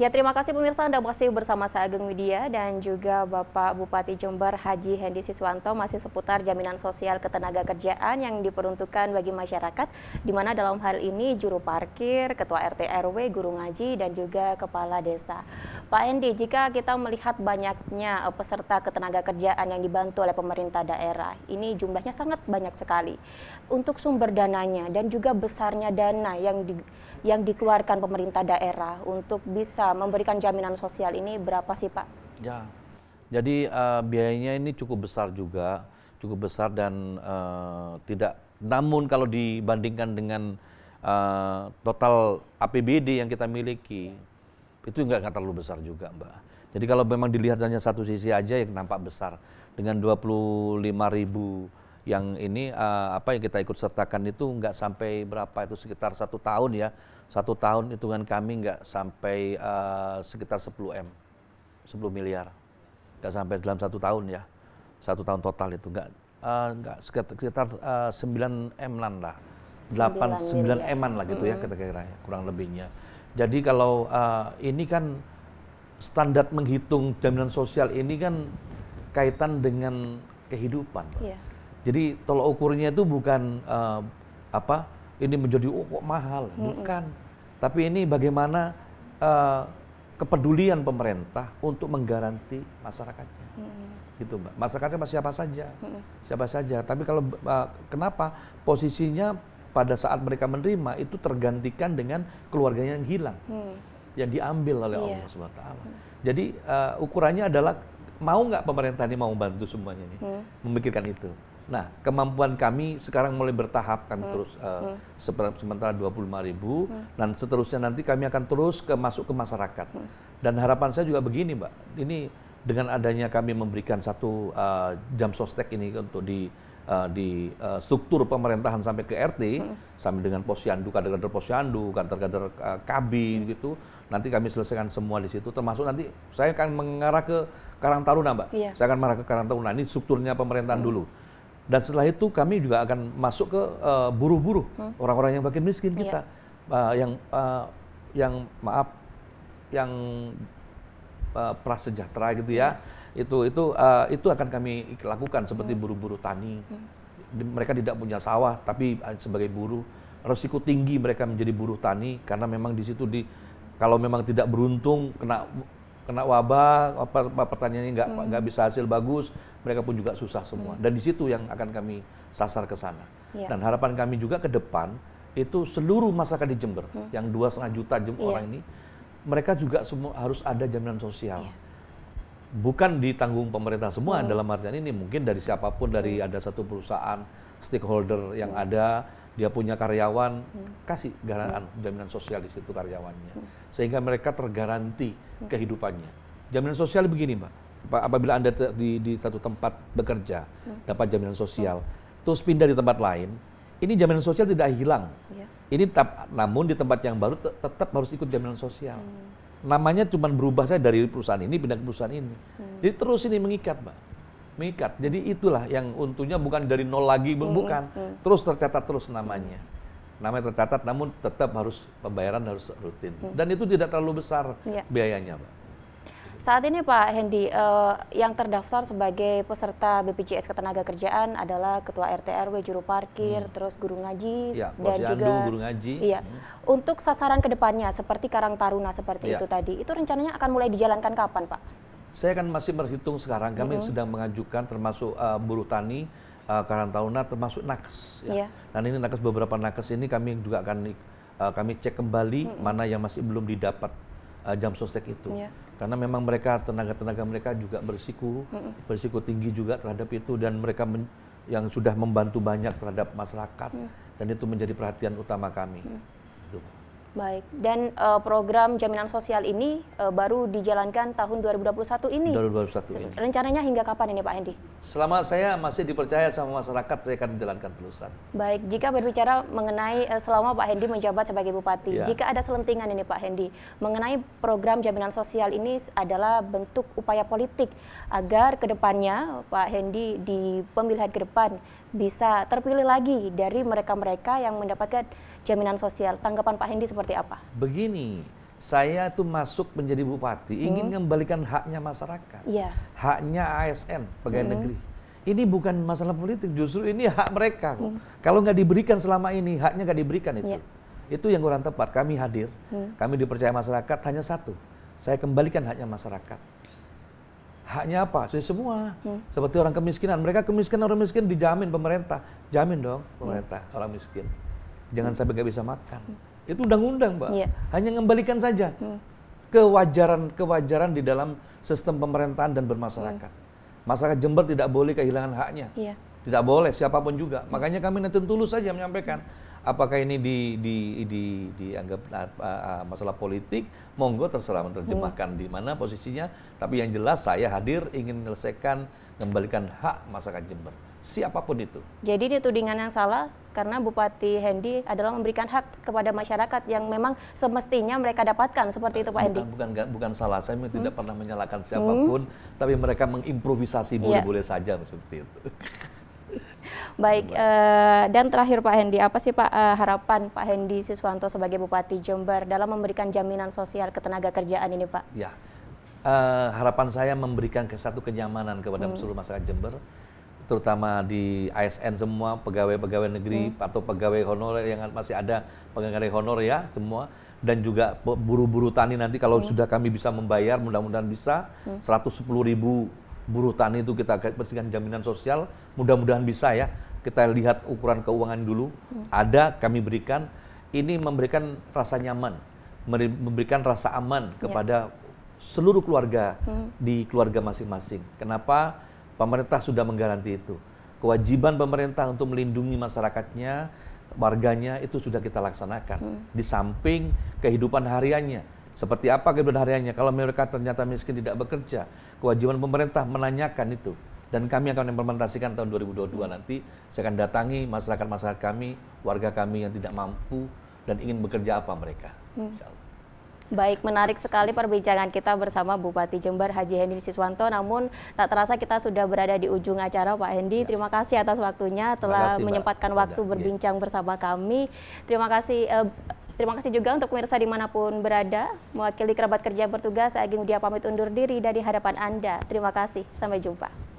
Ya terima kasih pemirsa Anda masih bersama saya Ageng Widya dan juga Bapak Bupati Jember Haji Hendi Siswanto masih seputar jaminan sosial ketenaga kerjaan yang diperuntukkan bagi masyarakat di mana dalam hal ini juru parkir, ketua RT RW, guru ngaji dan juga kepala desa. Pak Hendi, jika kita melihat banyaknya eh, peserta ketenaga kerjaan yang dibantu oleh pemerintah daerah, ini jumlahnya sangat banyak sekali. Untuk sumber dananya dan juga besarnya dana yang di, yang dikeluarkan pemerintah daerah untuk bisa bisa memberikan jaminan sosial ini berapa sih Pak? Ya, jadi uh, biayanya ini cukup besar juga, cukup besar dan uh, tidak. Namun kalau dibandingkan dengan uh, total APBD yang kita miliki, itu nggak terlalu besar juga Mbak. Jadi kalau memang dilihat hanya satu sisi aja yang nampak besar dengan 25 ribu yang ini uh, apa yang kita ikut sertakan itu nggak sampai berapa itu sekitar satu tahun ya satu tahun hitungan kami nggak sampai uh, sekitar 10 m 10 miliar nggak sampai dalam satu tahun ya satu tahun total itu nggak uh, nggak sekitar, sekitar uh, 9 m lah 8 9, m lah gitu mm -hmm. ya kira-kira kurang lebihnya jadi kalau uh, ini kan standar menghitung jaminan sosial ini kan kaitan dengan kehidupan yeah. Jadi tolak ukurnya itu bukan uh, apa ini menjadi oh kok mahal, mm -mm. bukan. Tapi ini bagaimana uh, kepedulian pemerintah untuk menggaranti masyarakatnya. Hmm. Gitu, Mbak. Masyarakatnya siapa saja? Hmm. Siapa saja. Tapi kalau uh, kenapa posisinya pada saat mereka menerima itu tergantikan dengan keluarganya yang hilang. Hmm. Yang diambil oleh yeah. Allah Subhanahu taala. Mm. Jadi uh, ukurannya adalah mau nggak pemerintah ini mau bantu semuanya ini? Hmm. Memikirkan itu. Nah, kemampuan kami sekarang mulai bertahap kan hmm. terus uh, hmm. sementara 25 ribu hmm. dan seterusnya nanti kami akan terus ke masuk ke masyarakat. Hmm. Dan harapan saya juga begini, Mbak. Ini dengan adanya kami memberikan satu uh, jam sostek ini untuk di uh, di uh, struktur pemerintahan sampai ke RT hmm. sampai dengan posyandu, kader-kader posyandu, kader-kader uh, hmm. gitu. Nanti kami selesaikan semua di situ termasuk nanti saya akan mengarah ke Karang Taruna, Mbak. Iya. Saya akan mengarah ke Karang Taruna. Ini strukturnya pemerintahan hmm. dulu dan setelah itu kami juga akan masuk ke eh, buruh-buruh hmm. orang-orang yang bagian miskin kita, yeah. Iya. uh, yang uh, yang maaf, yang uh, prasejahtera gitu ya. Hmm. Itu itu uh, itu akan kami lakukan seperti hmm. buruh-buruh tani. Hmm. Mereka tidak punya sawah tapi sebagai buruh resiko tinggi mereka menjadi buruh tani karena memang di situ di kalau memang tidak beruntung kena kena wabah pertanyaan nggak nggak hmm. bisa hasil bagus mereka pun juga susah semua hmm. dan di situ yang akan kami sasar ke sana yeah. dan harapan kami juga ke depan itu seluruh masyarakat di Jember hmm. yang dua setengah juta jem yeah. orang ini mereka juga semua harus ada jaminan sosial yeah. bukan ditanggung pemerintah semua hmm. dalam artian ini mungkin dari siapapun dari hmm. ada satu perusahaan stakeholder yang hmm. ada dia punya karyawan, hmm. kasih garansi hmm. jaminan sosial di situ karyawannya. Hmm. Sehingga mereka tergaranti kehidupannya. Jaminan sosial begini, Mbak. Apabila Anda di, di satu tempat bekerja, dapat jaminan sosial, terus pindah di tempat lain, ini jaminan sosial tidak hilang. Iya. Ini tetap, namun di tempat yang baru tetap harus ikut jaminan sosial. Namanya cuma berubah saya dari perusahaan ini pindah ke perusahaan ini. Jadi terus ini mengikat, Mbak mengikat. Jadi itulah yang untungnya bukan dari nol lagi, hmm, bukan. Terus tercatat terus namanya. Namanya tercatat namun tetap harus pembayaran harus rutin. Hmm. Dan itu tidak terlalu besar ya. biayanya, Pak. Saat ini Pak Hendi, uh, yang terdaftar sebagai peserta BPJS Ketenagakerjaan adalah Ketua RT RW, juru parkir, hmm. terus guru ngaji, ya, dan Yandu, juga guru ngaji. Iya. Hmm. Untuk sasaran kedepannya seperti Karang Taruna seperti ya. itu tadi, itu rencananya akan mulai dijalankan kapan Pak? Saya kan masih berhitung sekarang. Kami mm -hmm. sedang mengajukan termasuk uh, buruh tani, uh, eh, karantauna termasuk nakes. Ya. Yeah. Dan ini nakes beberapa nakes ini kami juga akan uh, kami cek kembali mm -hmm. mana yang masih belum didapat uh, jam sosek itu. Yeah. Karena memang mereka tenaga-tenaga mereka juga berisiko, mm -hmm. berisiko tinggi juga terhadap itu dan mereka men yang sudah membantu banyak terhadap masyarakat mm -hmm. dan itu menjadi perhatian utama kami. Mm -hmm. Baik, dan uh, program jaminan sosial ini uh, baru dijalankan tahun 2021 ini. 2021 ini. Rencananya hingga kapan ini Pak Hendi? Selama saya masih dipercaya sama masyarakat, saya akan menjalankan terusan. Baik, jika berbicara mengenai uh, selama Pak Hendi menjabat sebagai bupati, ya. jika ada selentingan ini Pak Hendi, mengenai program jaminan sosial ini adalah bentuk upaya politik agar ke depannya Pak Hendi di pemilihan ke depan bisa terpilih lagi dari mereka-mereka yang mendapatkan jaminan sosial. Tanggapan Pak Hendi seperti seperti apa? Begini, saya itu masuk menjadi bupati hmm. ingin mengembalikan haknya masyarakat, ya. haknya ASN pegawai hmm. negeri. Ini bukan masalah politik, justru ini hak mereka. Hmm. Kalau nggak diberikan selama ini, haknya nggak diberikan itu. ya. Itu yang kurang tepat. Kami hadir, hmm. kami dipercaya masyarakat hanya satu. Saya kembalikan haknya masyarakat. Haknya apa? Jadi semua. Hmm. Seperti orang kemiskinan, mereka kemiskinan orang miskin dijamin pemerintah, jamin dong hmm. pemerintah hmm. orang miskin. Jangan hmm. sampai nggak bisa makan. Hmm itu undang-undang, Mbak. Yeah. Hanya mengembalikan saja hmm. kewajaran-kewajaran di dalam sistem pemerintahan dan bermasyarakat. Hmm. Masyarakat Jember tidak boleh kehilangan haknya. Yeah. Tidak boleh siapapun juga. Hmm. Makanya kami nanti tulus saja menyampaikan apakah ini di, di, di, dianggap uh, masalah politik, monggo terserah menerjemahkan hmm. di mana posisinya. Tapi yang jelas saya hadir ingin menyelesaikan, mengembalikan hak masyarakat Jember siapapun itu. Jadi ini tudingan yang salah karena Bupati Hendi adalah memberikan hak kepada masyarakat yang memang semestinya mereka dapatkan seperti itu Pak Hendi. Bukan bukan, bukan salah saya hmm. tidak pernah menyalahkan hmm. siapapun, hmm. tapi mereka mengimprovisasi iya. boleh-boleh yeah. saja seperti itu. Baik, uh, dan terakhir Pak Hendi, apa sih Pak uh, harapan Pak Hendi Siswanto sebagai Bupati Jember dalam memberikan jaminan sosial ketenaga kerjaan ini Pak? Ya, uh, harapan saya memberikan satu kenyamanan kepada hmm. seluruh masyarakat Jember, terutama di ASN semua pegawai-pegawai negeri hmm. atau pegawai honorer yang masih ada pegawai honor ya semua dan juga buru-buru tani nanti kalau hmm. sudah kami bisa membayar mudah-mudahan bisa hmm. 110 ribu buruh tani itu kita bersihkan jaminan sosial mudah-mudahan bisa ya kita lihat ukuran keuangan dulu hmm. ada kami berikan ini memberikan rasa nyaman memberikan rasa aman ya. kepada yeah. seluruh keluarga hmm. di keluarga masing-masing kenapa Pemerintah sudah menggaranti itu. Kewajiban pemerintah untuk melindungi masyarakatnya, warganya itu sudah kita laksanakan. Hmm. Di samping kehidupan hariannya. Seperti apa kehidupan hariannya? Kalau mereka ternyata miskin tidak bekerja, kewajiban pemerintah menanyakan itu dan kami akan implementasikan tahun 2022 hmm. nanti saya akan datangi masyarakat-masyarakat kami, warga kami yang tidak mampu dan ingin bekerja apa mereka. Hmm. Baik, menarik sekali perbincangan kita bersama Bupati Jember Haji Hendi Siswanto. Namun tak terasa kita sudah berada di ujung acara Pak Hendi. Ya. Terima kasih atas waktunya telah kasih, menyempatkan Mbak. waktu iya. berbincang ya. bersama kami. Terima kasih eh, Terima kasih juga untuk pemirsa dimanapun berada. Mewakili kerabat kerja bertugas, saya agung Dia pamit undur diri dari hadapan Anda. Terima kasih, sampai jumpa.